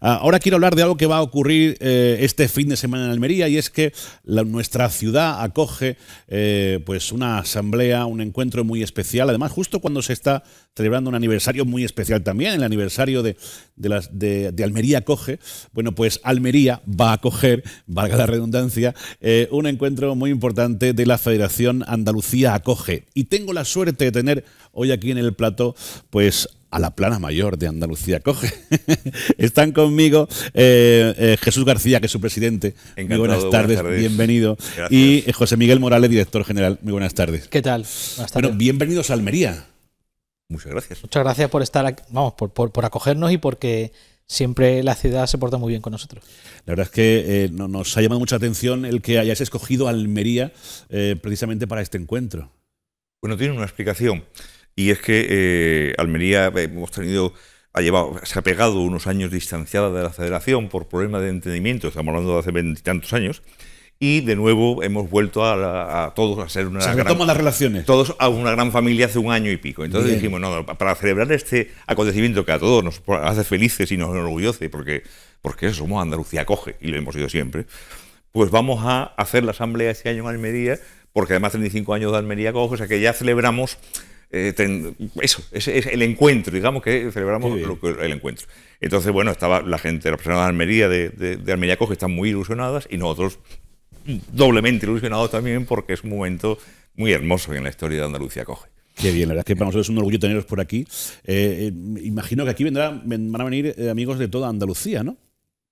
Ah, ahora quiero hablar de algo que va a ocurrir eh, este fin de semana en Almería y es que nuestra ciudad acoge eh, pues una asamblea, un encuentro muy especial, además justo cuando se está celebrando un aniversario muy especial también, el aniversario de, de, las, de, Almería acoge, bueno pues Almería va a acoger, valga la redundancia, eh, un encuentro muy importante de la Federación Andalucía acoge y tengo la suerte de tener hoy aquí en el plato pues a la plana mayor de Andalucía. Coge. Están conmigo eh, eh, Jesús García, que es su presidente. Muy buenas, tardes, bienvenido. Y eh, José Miguel Morales, director general. Muy buenas tardes. ¿Qué tal? Bueno, bienvenidos a Almería. Muchas gracias. Muchas gracias por estar vamos, por, acogernos y porque siempre la ciudad se porta muy bien con nosotros. La verdad es que nos ha llamado mucha atención el que hayáis escogido Almería precisamente para este encuentro. Bueno, tiene una explicación y es que eh, Almería eh, hemos tenido, ha llevado, se ha pegado unos años distanciada de la federación por problemas de entendimiento, estamos hablando de hace veintitantos años, y de nuevo hemos vuelto a, todos a ser una gran, las relaciones todos a una gran familia hace un año y pico entonces dijimos no para celebrar este acontecimiento que a todos nos hace felices y nos enorgullece porque porque somos Andalucía coge y lo hemos sido siempre pues vamos a hacer la asamblea este año en Almería porque además 35 años de Almería coge o sea que ya celebramos eh, eso, es, es, el encuentro, digamos que celebramos el encuentro. Entonces, bueno, estaba la gente, las personas de Almería, de, Almería Coge, están muy ilusionadas y nosotros doblemente ilusionados también porque es un momento muy hermoso en la historia de Andalucía Coge. Qué bien, la verdad es que para nosotros es un orgullo teneros por aquí. Eh, eh, imagino que aquí vendrá, van a venir amigos de toda Andalucía, ¿no?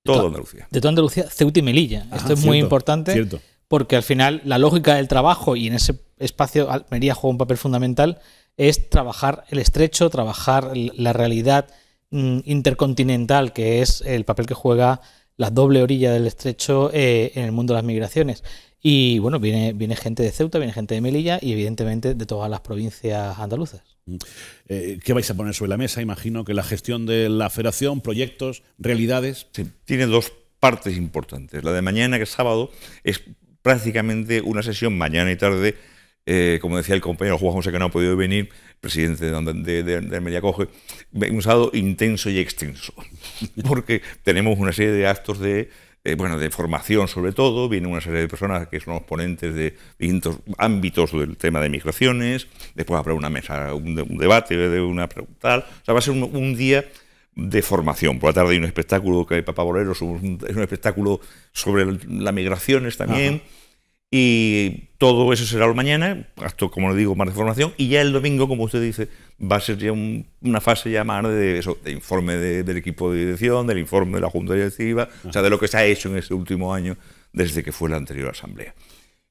Toda Andalucía. De toda Andalucía, Ceuta y Melilla. Ah, Esto es muy importante porque al final la lógica del trabajo y en ese espacio Almería juega un papel fundamental es trabajar el estrecho, trabajar la realidad mm, intercontinental, que es el papel que juega la doble orilla del estrecho eh, en el mundo de las migraciones. Y bueno, viene, viene gente de Ceuta, viene gente de Melilla y evidentemente de todas las provincias andaluzas. Mm. Eh, ¿Qué vais a poner sobre la mesa? Imagino que la gestión de la federación, proyectos, realidades. tiene dos partes importantes. La de mañana, que es sábado, es prácticamente una sesión mañana y tarde eh, como decía el compañero Juan José, que no ha podido venir, presidente de, de, de Coge, un sábado intenso y extenso, porque tenemos una serie de actos de, eh, bueno, de formación sobre todo, viene una serie de personas que son los ponentes de distintos ámbitos del tema de migraciones, después habrá una mesa, un, debate, de una pregunta, o sea, va a ser un, día de formación. Por la tarde hay un espectáculo que hay Papá Bolero, es un, espectáculo sobre las migraciones también. Y todo eso será el mañana, como le digo, más de formación, y ya el domingo, como usted dice, va a ser ya una fase ya más de, eso, de informe del equipo de dirección, del informe de la Junta Directiva, o sea, de lo que se ha hecho en este último año desde que fue la anterior asamblea.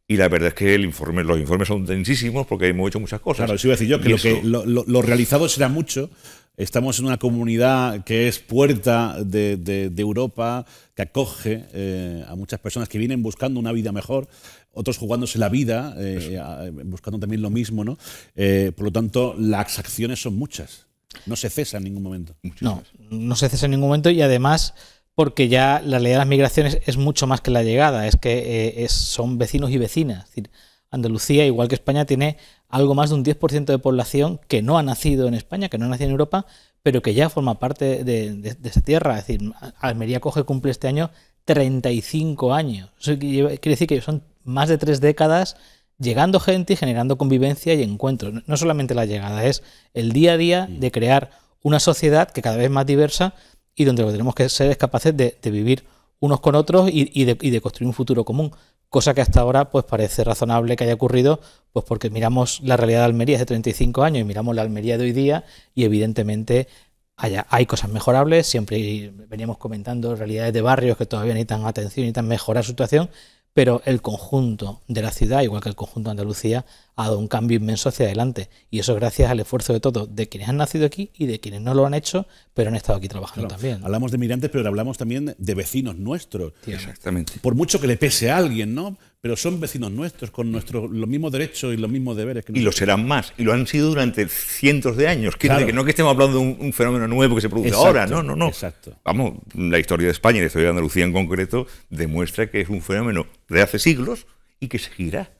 Y la verdad es que los informes son densísimos porque hemos hecho muchas cosas. Claro, eso iba a decir yo, que, lo, realizado será mucho. Estamos en una comunidad que es puerta de, Europa, que acoge eh, a muchas personas que vienen buscando una vida mejor, otros jugándose la vida, eh, buscando también lo mismo. ¿no? Eh, por lo tanto, las acciones son muchas. No se cesa en ningún momento. No, no se cesa en ningún momento y además porque ya la ley de las migraciones es mucho más que la llegada, es que eh, son vecinos y vecinas. Es decir, Andalucía, igual que España, tiene algo más de un 10% de población que no ha nacido en España, que no ha nacido en Europa, pero que ya forma parte de, esa tierra. Es decir, Almería coge, cumple este año 35 años. quiere decir que son más de tres décadas llegando gente y generando convivencia y encuentro No solamente la llegada, es el día a día de crear una sociedad que cada vez más diversa, y donde lo que tenemos que ser es capaces de, vivir unos con otros y, de, construir un futuro común, cosa que hasta ahora pues parece razonable que haya ocurrido, pues porque miramos la realidad de Almería hace 35 años y miramos la Almería de hoy día y evidentemente hay cosas mejorables, siempre veníamos comentando realidades de barrios que todavía necesitan atención, necesitan mejorar su situación, pero el conjunto de la ciudad, igual que el conjunto de Andalucía, ha dado un cambio inmenso hacia adelante. Y eso gracias al esfuerzo de todos, de quienes han nacido aquí y de quienes no lo han hecho, pero han estado aquí trabajando también. Hablamos de migrantes, pero hablamos también de vecinos nuestros. exactamente. Por mucho que le pese a alguien, ¿no? Pero son vecinos nuestros, con nuestros, los mismos derechos y los mismos deberes. Que nosotros. y lo serán más, y lo han sido durante cientos de años. que no que estemos hablando de un, fenómeno nuevo que se produce ahora, no, no, no. Exacto. Vamos, la historia de España y la historia de Andalucía en concreto demuestra que es un fenómeno de hace siglos y que seguirá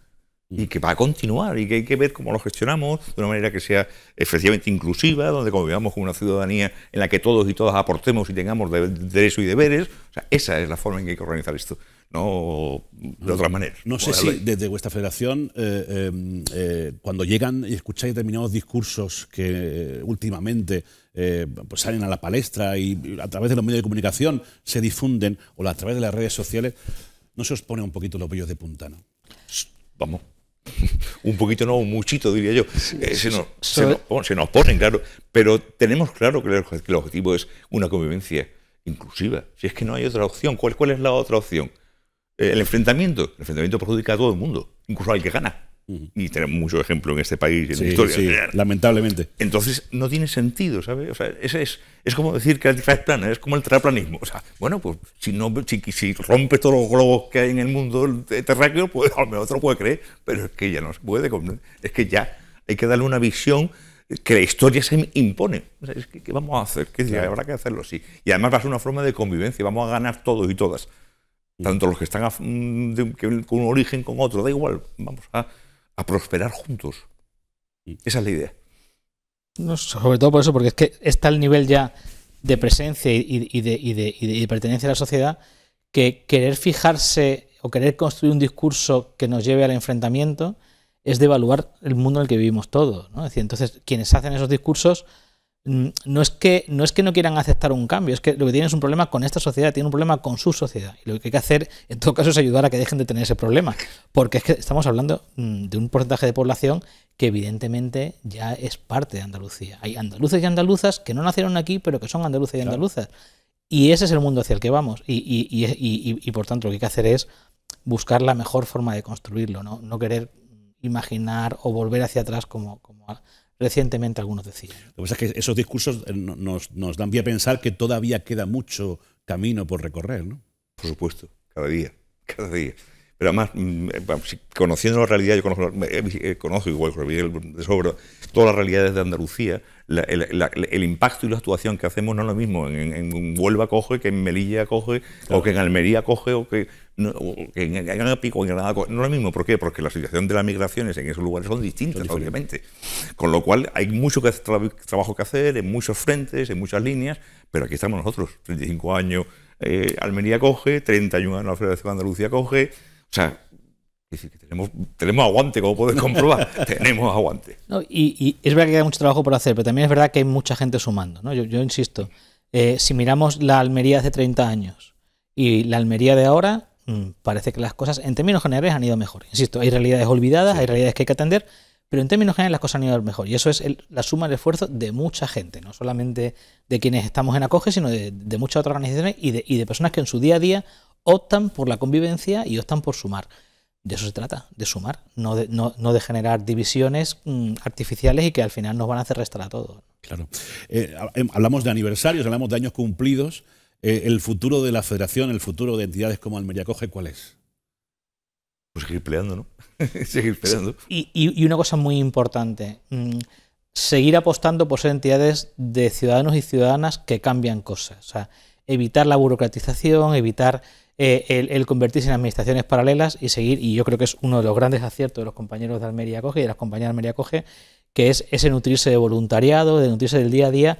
y que va a continuar y que hay que ver cómo lo gestionamos de una manera que sea efectivamente inclusiva, donde convivamos con una ciudadanía en la que todos y todas aportemos y tengamos derechos y deberes. esa es la forma en que hay que organizar esto, no de otra manera. No sé pues, si desde vuestra federación, eh, eh, eh, cuando llegan y escucháis determinados discursos que últimamente pues salen a la palestra y a través de los medios de comunicación se difunden o a través de las redes sociales, ¿no se os pone un poquito los vellos de punta? Vamos. un poquito no, un muchito diría yo, se, nos, ponen, claro, pero tenemos claro que el, objetivo es una convivencia inclusiva. Si es que no hay otra opción, ¿cuál, cuál es la otra opción? Eh, el enfrentamiento. El enfrentamiento perjudica a todo el mundo, incluso al que gana. Y tenemos muchos ejemplos en este país y en la historia. lamentablemente. Entonces no tiene sentido, ¿sabes? O es, como decir que el Tierra es plana, es como el terraplanismo. bueno, pues si, no, si, si rompe todos los globos que hay en el mundo eh, terráqueo, pues a lo otro puede creer, pero es que ya no se puede. Es que ya hay que darle una visión que la historia se impone. que, ¿Qué vamos a hacer? Habrá que hacerlo, sí. Y además va a ser una forma de convivencia, vamos a ganar todos y todas. Tanto los que están con mm, un origen, con otro, da igual. Vamos a a prosperar juntos. Esa es la idea. No, sobre todo por eso, porque es que está el nivel ya de presencia y, de, pertenencia a la sociedad que querer fijarse o querer construir un discurso que nos lleve al enfrentamiento es devaluar el mundo en el que vivimos todos. entonces, quienes hacen esos discursos no es que no quieran aceptar un cambio, es que lo que tienen es un problema con esta sociedad, tienen un problema con su sociedad. Y lo que hay que hacer, en todo caso, es ayudar a que dejen de tener ese problema. Porque es que estamos hablando mm, de un porcentaje de población que evidentemente ya es parte de Andalucía. Hay andaluces y andaluzas que no nacieron aquí, pero que son andaluces y andaluzas. Y ese es el mundo hacia el que vamos. Y, por tanto, lo que hay que hacer es buscar la mejor forma de construirlo, no, querer imaginar o volver hacia atrás como, como recientemente algunos decían. Lo que pasa es que esos discursos eh, nos, dan pie a pensar que todavía queda mucho camino por recorrer, ¿no? Por supuesto, cada día, cada día pero además, mm, eh, conociendo la realidad, yo conozco, eh, eh, conozco igual de sobra todas las realidades de Andalucía, el, impacto y la actuación que hacemos no es lo mismo en, Huelva coge que en Melilla coge, o que en Almería coge, o que, en Pico, en Granada coge. No es lo mismo, ¿por qué? Porque la situación de las migraciones en esos lugares son distintas, obviamente. Con lo cual hay mucho que, trabajo que hacer en muchos frentes, en muchas líneas, pero aquí estamos nosotros, 35 años. Almería coge, 31 años la Federación de Andalucía coge, o sea, tenemos, aguante, como podéis comprobar, tenemos aguante. y, es verdad que hay mucho trabajo por hacer, pero también es verdad que hay mucha gente sumando. ¿no? Yo, insisto, eh, si miramos la Almería hace 30 años y la Almería de ahora, mm, parece que las cosas en términos generales han ido mejor. Insisto, hay realidades olvidadas, hay realidades que hay que atender, pero en términos generales las cosas han ido mejor. Y eso es la suma de esfuerzo de mucha gente, no solamente de quienes estamos en acoge, sino de, muchas otras organizaciones y de personas que en su día a día optan por la convivencia y optan por sumar. De eso se trata, de sumar, no de, generar divisiones mm, artificiales y que al final nos van a hacer restar a todos. Claro. Eh, em, hablamos de aniversarios, hablamos de años cumplidos. Eh, ¿El futuro de la federación, el futuro de entidades como Almería Coge, cuál es? Pues seguir peleando, ¿no? seguir peleando. y, una cosa muy importante, mm, seguir apostando por ser entidades de ciudadanos y ciudadanas que cambian cosas. O sea, evitar la burocratización, evitar eh, el, convertirse en administraciones paralelas y seguir, y yo creo que es uno de los grandes aciertos de los compañeros de Almería Coge y de las compañías de Almería Coge, que es ese nutrirse de voluntariado, de nutrirse del día a día,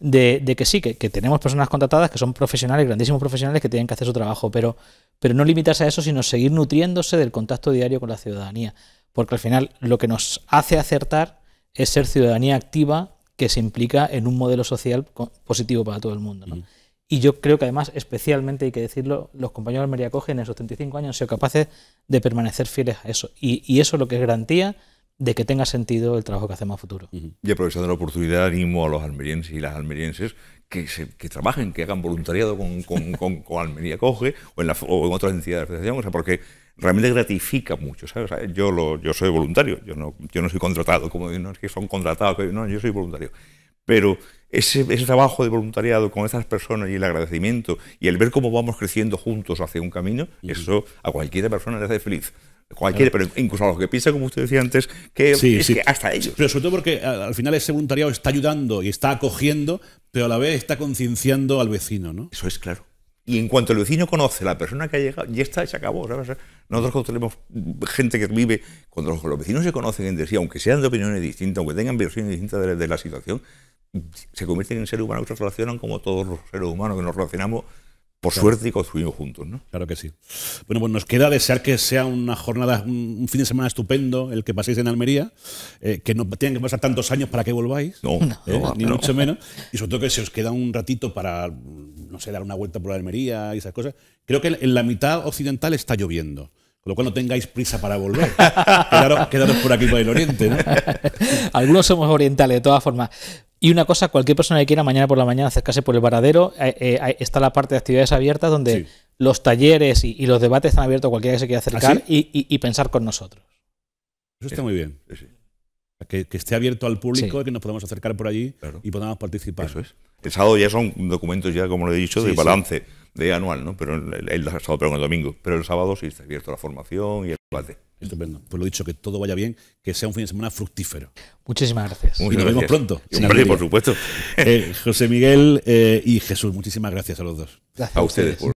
de, que sí, que, tenemos personas contratadas que son profesionales, grandísimos profesionales que tienen que hacer su trabajo, pero, pero no limitarse a eso, sino seguir nutriéndose del contacto diario con la ciudadanía, porque al final lo que nos hace acertar es ser ciudadanía activa que se implica en un modelo social positivo para todo el mundo. ¿no? Y yo creo que además, especialmente, hay que decirlo, los compañeros de Almería Coge en esos 35 años han sido capaces de permanecer fieles a eso. Y, eso es lo que es garantía de que tenga sentido el trabajo que hacemos a futuro. Y aprovechando la oportunidad, animo a los almerienses y las almerienses que, se, trabajen, que hagan voluntariado con, Almería Coge o en, en, otras entidades de asociación, o sea, porque realmente gratifica mucho. ¿sabes? yo, yo soy voluntario, yo no, yo no soy contratado, como no es que son contratados, no, yo soy voluntario. Pero ese, trabajo de voluntariado con esas personas y el agradecimiento y el ver cómo vamos creciendo juntos hacia un camino, eso a cualquier persona le hace feliz. cualquier pero incluso a los que piensan, como usted decía antes, que, hasta ellos. Pero sobre todo porque al final ese voluntariado está ayudando y está acogiendo, pero a la vez está concienciando al vecino, ¿no? Eso es claro. Y en cuanto el vecino conoce la persona que ha llegado, ya está, se acabó. Nosotros tenemos gente que vive, cuando los, vecinos se conocen entre sí, aunque sean de opiniones distintas, aunque tengan versiones distintas de la situación, se convierten en seres humanos que relacionan como todos los seres humanos que nos relacionamos por suerte y construimos juntos, ¿no? Claro que sí. Bueno, pues nos queda desear que sea una jornada, un fin de semana estupendo el que paséis en Almería, eh, que no tengan que pasar tantos años para que volváis, no, eh, ni mucho menos, y sobre todo que se os queda un ratito para, no sé, dar una vuelta por Almería y esas cosas. Creo que en la mitad occidental está lloviendo. Con lo cual no tengáis prisa para volver. Quedaros, quedaros por aquí, por el oriente. Algunos somos orientales, de todas formas. Y una cosa, cualquier persona que quiera mañana por la mañana acercarse por el varadero, eh, eh, está la parte de actividades abiertas donde los talleres y, los debates están abiertos a cualquiera que se quiera acercar ¿Ah, y, pensar con nosotros. Eso está muy bien. Que, esté abierto al público que nos podamos acercar por allí y podamos participar. Eso es. El sábado ya son documentos, ya como lo he dicho, de balance de anual, ¿no? Pero el, pero sábado, el domingo. Pero el sábado sí está abierto la formación y el debate. Estupendo. Pues lo dicho, que todo vaya bien, que sea un fin de semana fructífero. Muchísimas gracias. y nos vemos pronto. por supuesto. Eh, José Miguel eh, y Jesús, muchísimas gracias a los dos. Gracias a ustedes. Por